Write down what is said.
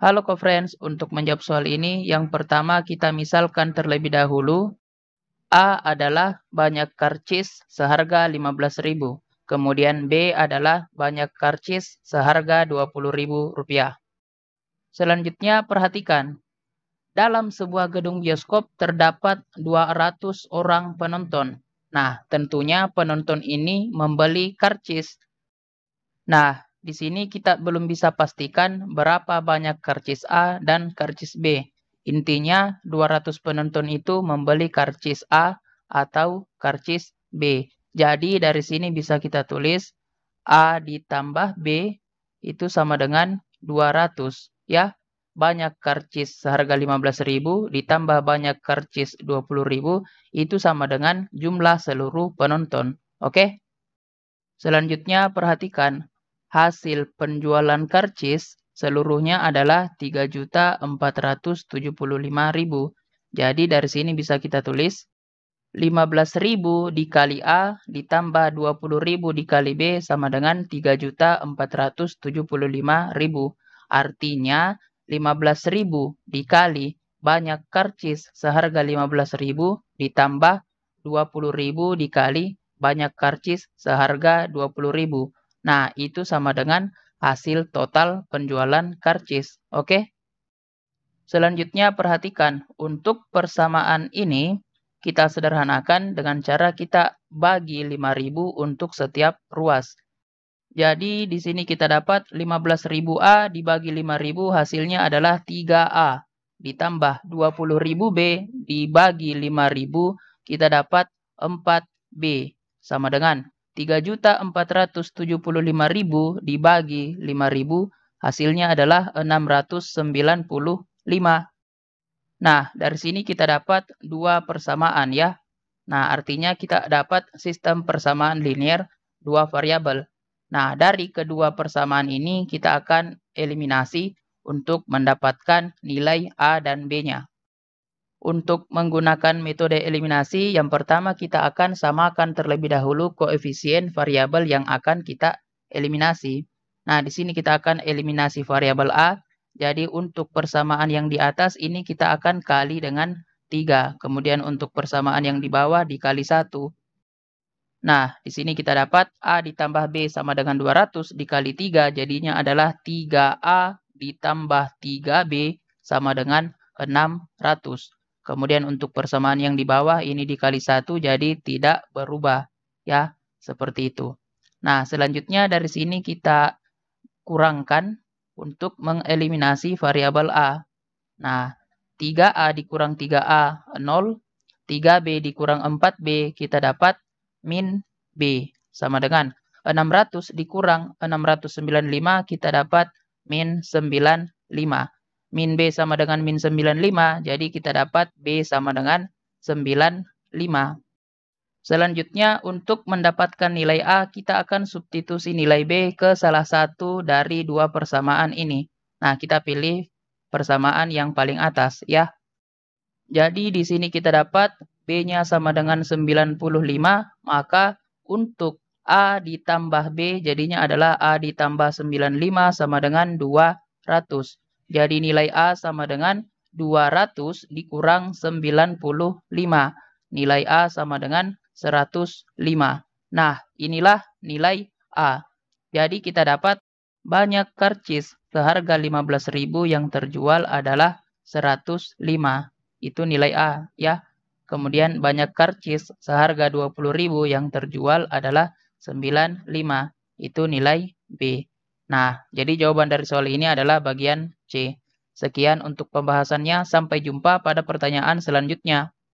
Halo co-friends, untuk menjawab soal ini, yang pertama kita misalkan terlebih dahulu, A adalah banyak karcis seharga 15.000, kemudian B adalah banyak karcis seharga rp rupiah. Selanjutnya perhatikan, dalam sebuah gedung bioskop terdapat 200 orang penonton. Nah, tentunya penonton ini membeli karcis. Nah, di sini kita belum bisa pastikan berapa banyak karcis A dan karcis B. Intinya 200 penonton itu membeli karcis A atau karcis B. Jadi dari sini bisa kita tulis A ditambah B itu sama dengan 200 ya. Banyak karcis seharga 15.000 ditambah banyak karcis 20.000 itu sama dengan jumlah seluruh penonton. Oke? Selanjutnya perhatikan hasil penjualan karcis seluruhnya adalah 3.475.000. Jadi dari sini bisa kita tulis 15.000 dikali A ditambah 20.000 dikali B sama dengan 3.475.000. Artinya 15.000 dikali banyak karcis seharga 15.000 ditambah 20.000 dikali banyak karcis seharga 20.000 Nah, itu sama dengan hasil total penjualan karcis. Oke? Selanjutnya perhatikan, untuk persamaan ini kita sederhanakan dengan cara kita bagi 5000 untuk setiap ruas. Jadi di sini kita dapat 15.000A dibagi 5.000 hasilnya adalah 3A. Ditambah 20.000B dibagi 5.000 kita dapat 4B. Sama dengan 3.475.000 dibagi 5.000 hasilnya adalah 695. Nah, dari sini kita dapat dua persamaan ya. Nah, artinya kita dapat sistem persamaan linear dua variabel. Nah, dari kedua persamaan ini kita akan eliminasi untuk mendapatkan nilai A dan B-nya. Untuk menggunakan metode eliminasi, yang pertama kita akan samakan terlebih dahulu koefisien variabel yang akan kita eliminasi. Nah, di sini kita akan eliminasi variabel A. Jadi untuk persamaan yang di atas ini kita akan kali dengan 3. Kemudian untuk persamaan yang di bawah dikali 1. Nah, di sini kita dapat A ditambah B sama dengan 200 dikali 3. Jadinya adalah 3A ditambah 3B sama dengan 600. Kemudian untuk persamaan yang di bawah ini dikali satu jadi tidak berubah ya seperti itu. Nah selanjutnya dari sini kita kurangkan untuk mengeliminasi variabel A. Nah 3A dikurang 3A 0, 3B dikurang 4B kita dapat min B sama dengan 600 dikurang 695 kita dapat min 95. Min B sama dengan min 95. Jadi kita dapat B sama dengan 95. Selanjutnya, untuk mendapatkan nilai A, kita akan substitusi nilai B ke salah satu dari dua persamaan ini. Nah, kita pilih persamaan yang paling atas ya. Jadi di sini kita dapat B-nya sama dengan 95, maka untuk A ditambah B jadinya adalah A ditambah 95 sama dengan 200. Jadi nilai A sama dengan 200 dikurang 95. Nilai A sama dengan 105. Nah, inilah nilai A. Jadi kita dapat banyak karcis seharga 15.000 yang terjual adalah 105. Itu nilai A ya. Kemudian banyak karcis seharga 20.000 yang terjual adalah 95. Itu nilai B. Nah, jadi jawaban dari soal ini adalah bagian C. Sekian untuk pembahasannya, sampai jumpa pada pertanyaan selanjutnya.